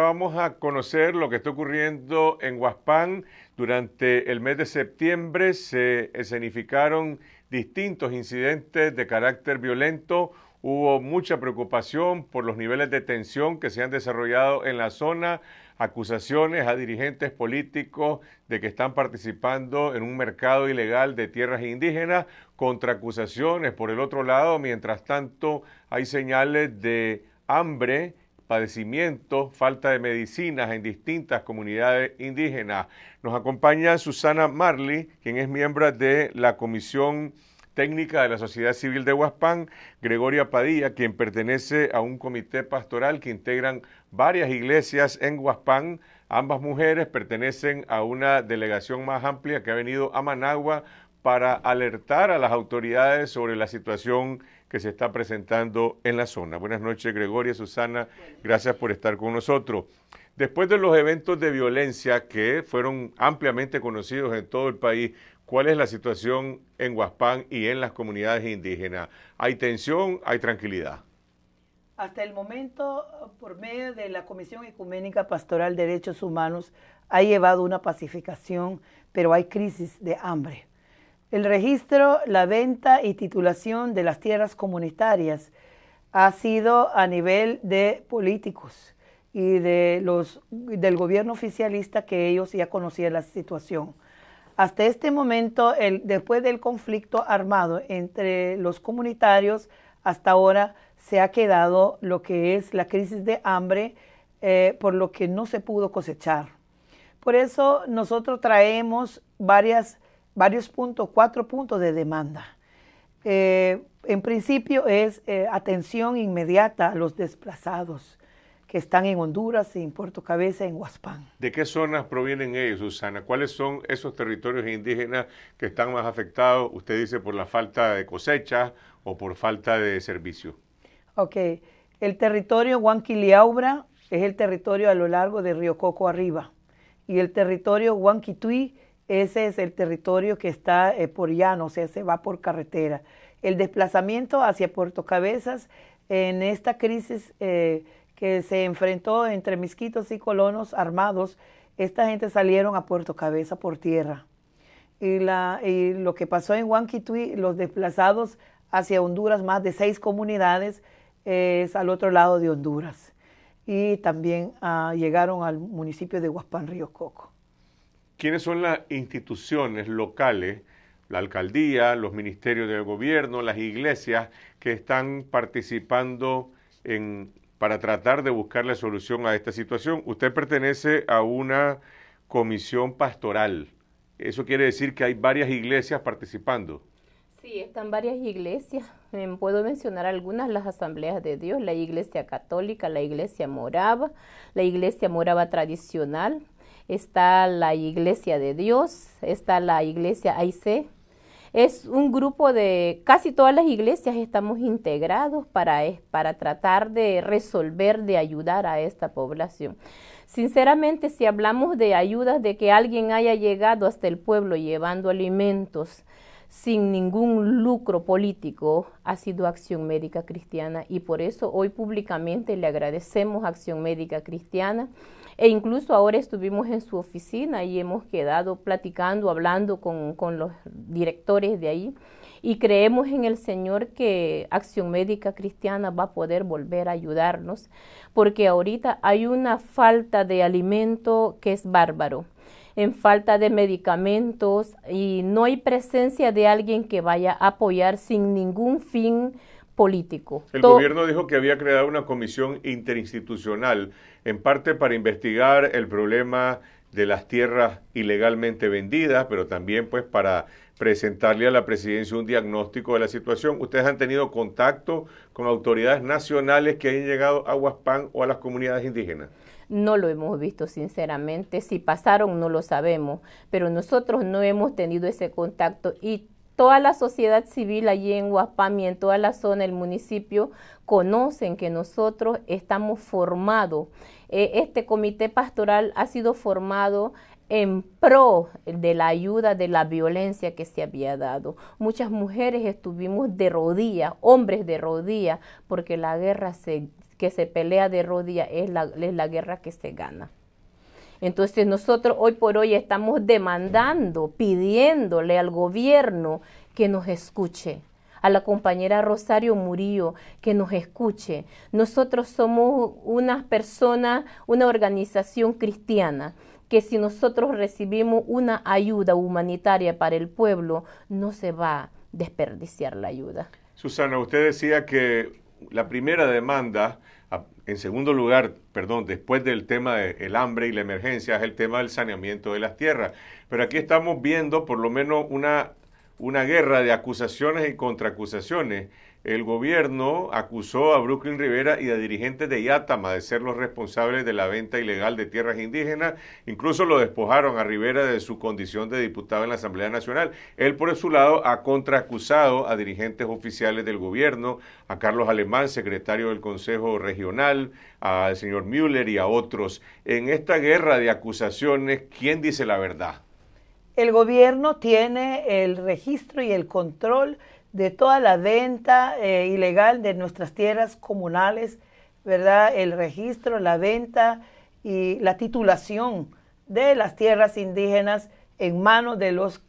vamos a conocer lo que está ocurriendo en Huaspán. Durante el mes de septiembre se escenificaron distintos incidentes de carácter violento. Hubo mucha preocupación por los niveles de tensión que se han desarrollado en la zona, acusaciones a dirigentes políticos de que están participando en un mercado ilegal de tierras indígenas, contra acusaciones por el otro lado. Mientras tanto, hay señales de hambre padecimiento, falta de medicinas en distintas comunidades indígenas. Nos acompaña Susana Marley, quien es miembro de la Comisión técnica de la Sociedad Civil de Huaspán, Gregoria Padilla, quien pertenece a un comité pastoral que integran varias iglesias en Huaspán. Ambas mujeres pertenecen a una delegación más amplia que ha venido a Managua para alertar a las autoridades sobre la situación que se está presentando en la zona. Buenas noches, Gregoria, Susana, gracias por estar con nosotros. Después de los eventos de violencia que fueron ampliamente conocidos en todo el país, ¿cuál es la situación en Huaspán y en las comunidades indígenas? ¿Hay tensión? ¿Hay tranquilidad? Hasta el momento, por medio de la Comisión Ecuménica Pastoral de Derechos Humanos, ha llevado una pacificación, pero hay crisis de hambre. El registro, la venta y titulación de las tierras comunitarias ha sido a nivel de políticos y de los, del gobierno oficialista que ellos ya conocían la situación. Hasta este momento, después del conflicto armado entre los comunitarios, hasta ahora se ha quedado lo que es la crisis de hambre, eh, por lo que no se pudo cosechar. Por eso nosotros traemos varias varios puntos, cuatro puntos de demanda. Eh, en principio es eh, atención inmediata a los desplazados que están en Honduras, en Puerto Cabeza, en Huaspán. ¿De qué zonas provienen ellos, Susana? ¿Cuáles son esos territorios indígenas que están más afectados, usted dice, por la falta de cosecha o por falta de servicio? Ok, el territorio Huanquiliaubra es el territorio a lo largo de Río Coco arriba y el territorio Huanquituí ese es el territorio que está eh, por llano, o sea, se va por carretera. El desplazamiento hacia Puerto Cabezas en esta crisis eh, que se enfrentó entre misquitos y colonos armados, esta gente salieron a Puerto Cabezas por tierra. Y, lo que pasó en Huanquitui, los desplazados hacia Honduras, más de seis comunidades, eh, es al otro lado de Honduras. Y también ah, llegaron al municipio de Huaspan Río Coco quiénes son las instituciones locales, la alcaldía, los ministerios del gobierno, las iglesias que están participando en, para tratar de buscar la solución a esta situación. Usted pertenece a una comisión pastoral. Eso quiere decir que hay varias iglesias participando. Sí, están varias iglesias. Puedo mencionar algunas, las asambleas de Dios, la iglesia católica, la iglesia morava, la iglesia morava tradicional, está la Iglesia de Dios, está la Iglesia AIC. Es un grupo de casi todas las iglesias estamos integrados para, para tratar de resolver, de ayudar a esta población. Sinceramente, si hablamos de ayudas, de que alguien haya llegado hasta el pueblo llevando alimentos, sin ningún lucro político, ha sido Acción Médica Cristiana y por eso hoy públicamente le agradecemos Acción Médica Cristiana e incluso ahora estuvimos en su oficina y hemos quedado platicando, hablando con, los directores de ahí. Y creemos en el Señor que Acción Médica Cristiana va a poder volver a ayudarnos, porque ahorita hay una falta de alimento que es bárbaro en falta de medicamentos y no hay presencia de alguien que vaya a apoyar sin ningún fin político. El gobierno dijo que había creado una comisión interinstitucional, en parte para investigar el problema de las tierras ilegalmente vendidas, pero también pues para presentarle a la presidencia un diagnóstico de la situación. ¿Ustedes han tenido contacto con autoridades nacionales que hayan llegado a Huaspan o a las comunidades indígenas? No lo hemos visto, sinceramente. Si pasaron, no lo sabemos. Pero nosotros no hemos tenido ese contacto y toda la sociedad civil allí en Huapami, y en toda la zona del municipio conocen que nosotros estamos formados. Eh, este comité pastoral ha sido formado en pro de la ayuda de la violencia que se había dado. Muchas mujeres estuvimos de rodillas, hombres de rodillas, porque la guerra se, que se pelea de rodillas es la guerra que se gana. Entonces nosotros hoy por hoy estamos demandando, pidiéndole al gobierno que nos escuche, a la compañera Rosario Murillo que nos escuche. Nosotros somos una persona, una organización cristiana que si nosotros recibimos una ayuda humanitaria para el pueblo, no se va a desperdiciar la ayuda. Susana, usted decía que la primera demanda en segundo lugar, perdón, después del tema del hambre y la emergencia, es el tema del saneamiento de las tierras. Pero aquí estamos viendo por lo menos una, una guerra de acusaciones y contraacusaciones el gobierno acusó a Brooklyn Rivera y a dirigentes de Yatama de ser los responsables de la venta ilegal de tierras indígenas. Incluso lo despojaron a Rivera de su condición de diputado en la Asamblea Nacional. Él, por su lado, ha contraacusado a dirigentes oficiales del gobierno, a Carlos Alemán, secretario del Consejo Regional, al señor Müller y a otros. En esta guerra de acusaciones, ¿quién dice la verdad? El gobierno tiene el registro y el control de toda la venta eh, ilegal de nuestras tierras comunales, ¿verdad? El registro, la venta y la titulación de las tierras indígenas en manos de los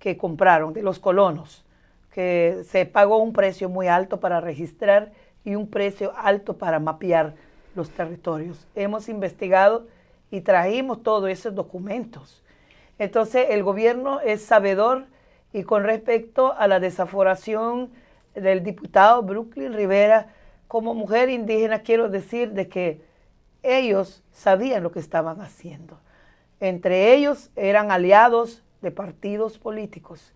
que compraron, de los colonos, que se pagó un precio muy alto para registrar y un precio alto para mapear los territorios. Hemos investigado y trajimos todos esos documentos. Entonces el gobierno es sabedor y con respecto a la desaforación del diputado Brooklyn Rivera, como mujer indígena quiero decir de que ellos sabían lo que estaban haciendo. Entre ellos eran aliados de partidos políticos.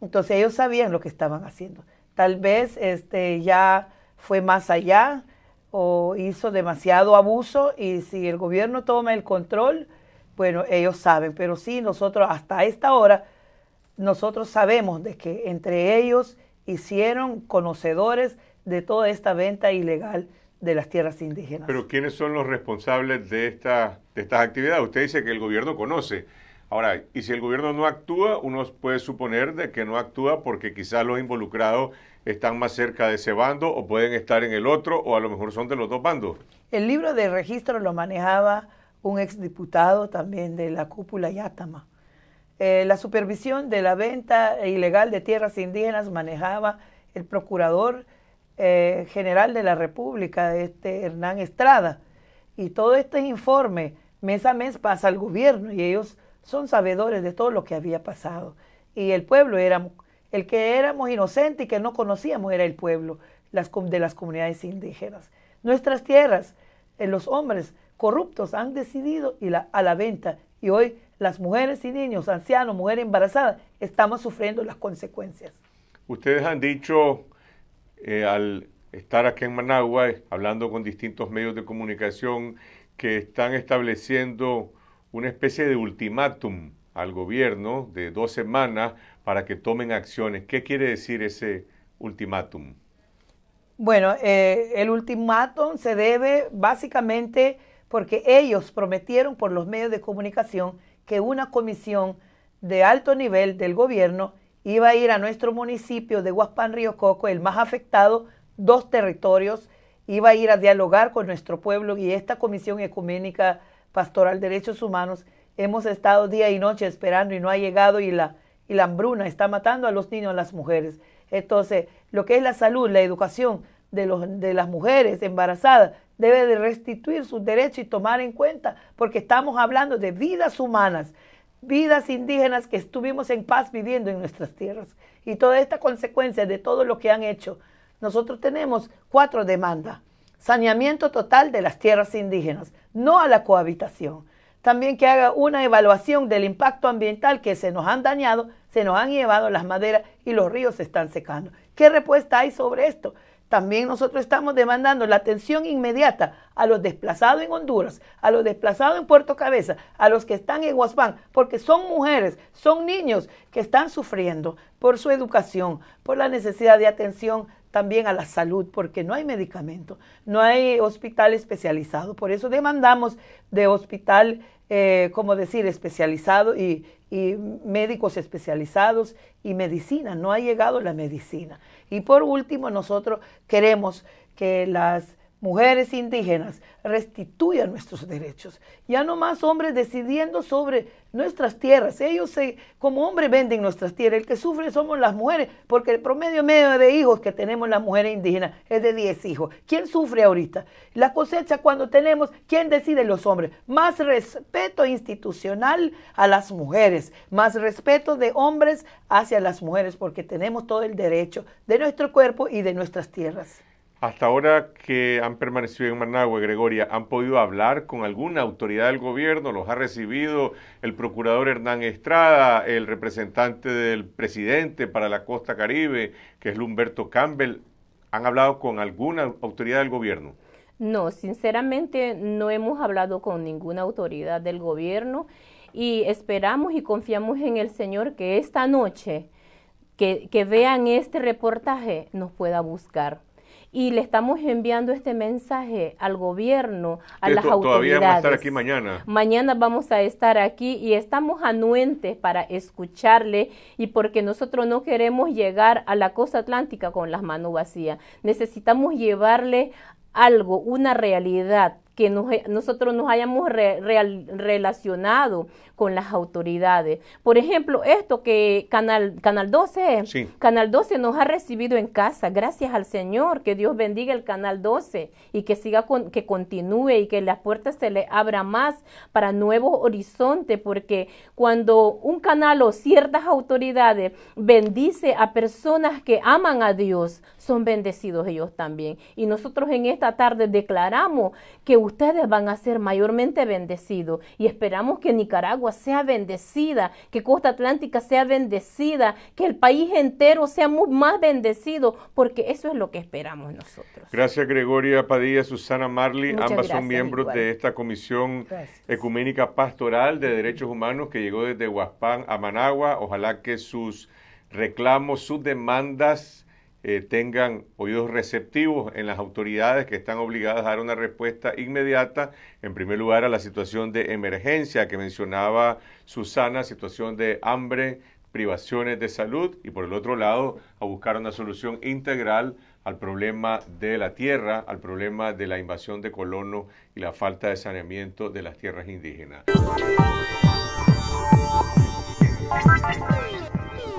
Entonces ellos sabían lo que estaban haciendo. Tal vez este, ya fue más allá o hizo demasiado abuso y si el gobierno toma el control, bueno, ellos saben, pero sí, nosotros hasta esta hora nosotros sabemos de que entre ellos hicieron conocedores de toda esta venta ilegal de las tierras indígenas. Pero ¿quiénes son los responsables de, de estas actividades? Usted dice que el gobierno conoce. Ahora, y si el gobierno no actúa, uno puede suponer de que no actúa porque quizás los involucrados están más cerca de ese bando o pueden estar en el otro o a lo mejor son de los dos bandos. El libro de registro lo manejaba un exdiputado también de la cúpula Yatama. Eh, la supervisión de la venta ilegal de tierras indígenas manejaba el procurador eh, general de la República, este Hernán Estrada. Y todo este informe mes a mes pasa al gobierno y ellos son sabedores de todo lo que había pasado. Y el pueblo era el que éramos inocentes y que no conocíamos era el pueblo de las comunidades indígenas. Nuestras tierras, en eh, los hombres corruptos han decidido a la venta y hoy las mujeres y niños, ancianos, mujeres embarazadas, estamos sufriendo las consecuencias. Ustedes han dicho eh, al estar aquí en Managua, eh, hablando con distintos medios de comunicación, que están estableciendo una especie de ultimátum al gobierno de dos semanas para que tomen acciones. ¿Qué quiere decir ese ultimátum? Bueno, eh, el ultimátum se debe básicamente porque ellos prometieron por los medios de comunicación que una comisión de alto nivel del gobierno iba a ir a nuestro municipio de Huaspán Río Coco, el más afectado, dos territorios, iba a ir a dialogar con nuestro pueblo y esta Comisión Ecuménica Pastoral Derechos Humanos hemos estado día y noche esperando y no ha llegado y la, y la hambruna está matando a los niños, a las mujeres. Entonces, lo que es la salud, la educación de, los, de las mujeres embarazadas, debe de restituir sus derechos y tomar en cuenta, porque estamos hablando de vidas humanas, vidas indígenas que estuvimos en paz viviendo en nuestras tierras. Y toda esta consecuencia de todo lo que han hecho, nosotros tenemos cuatro demandas. Saneamiento total de las tierras indígenas, no a la cohabitación. También que haga una evaluación del impacto ambiental que se nos han dañado, se nos han llevado las maderas y los ríos se están secando. ¿Qué respuesta hay sobre esto? También nosotros estamos demandando la atención inmediata a los desplazados en Honduras, a los desplazados en Puerto Cabeza, a los que están en Huaspan, porque son mujeres, son niños que están sufriendo por su educación, por la necesidad de atención también a la salud, porque no hay medicamento, no hay hospital especializado. Por eso demandamos de hospital eh, como decir, especializado y médicos especializados y medicina. No ha llegado la medicina. Y por último, nosotros queremos que las Mujeres indígenas, restituyan nuestros derechos. Ya no más hombres decidiendo sobre nuestras tierras. Ellos como hombres venden nuestras tierras. El que sufre somos las mujeres, porque el promedio medio de hijos que tenemos las mujeres indígenas es de 10 hijos. ¿Quién sufre ahorita? La cosecha cuando tenemos, ¿quién decide los hombres? Más respeto institucional a las mujeres, más respeto de hombres hacia las mujeres, porque tenemos todo el derecho de nuestro cuerpo y de nuestras tierras. Hasta ahora que han permanecido en Managua, Gregoria, ¿han podido hablar con alguna autoridad del gobierno? ¿Los ha recibido el procurador Hernán Estrada, el representante del presidente para la costa caribe, que es Lumberto Campbell? ¿Han hablado con alguna autoridad del gobierno? No, sinceramente no hemos hablado con ninguna autoridad del gobierno y esperamos y confiamos en el Señor que esta noche que, que vean este reportaje nos pueda buscar y le estamos enviando este mensaje al gobierno, a las autoridades. Todavía vamos a estar aquí mañana. Mañana vamos a estar aquí y estamos anuentes para escucharle y porque nosotros no queremos llegar a la costa atlántica con las manos vacías. Necesitamos llevarle algo, una realidad que nosotros nos hayamos relacionado con las autoridades. Por ejemplo, esto que Canal, Canal 12, Canal 12 nos ha recibido en casa, gracias al Señor, que Dios bendiga el Canal 12 y que siga que continúe y que las puertas se le abran más para nuevos horizontes, porque cuando un canal o ciertas autoridades bendice a personas que aman a Dios, son bendecidos ellos también. Y nosotros en esta tarde declaramos que ustedes van a ser mayormente bendecidos y esperamos que Nicaragua sea bendecida, que Costa Atlántica sea bendecida, que el país entero sea más bendecido, porque eso es lo que esperamos nosotros. Gracias Gregoria Padilla, Susana Marley, ambas son miembros de esta Comisión Ecuménica Pastoral de Derechos Humanos que llegó desde Huaspán a Managua. Ojalá que sus reclamos, sus demandas eh, tengan oídos receptivos en las autoridades que están obligadas a dar una respuesta inmediata, en primer lugar a la situación de emergencia que mencionaba Susana, situación de hambre, privaciones de salud y por el otro lado a buscar una solución integral al problema de la tierra, al problema de la invasión de colonos y la falta de saneamiento de las tierras indígenas.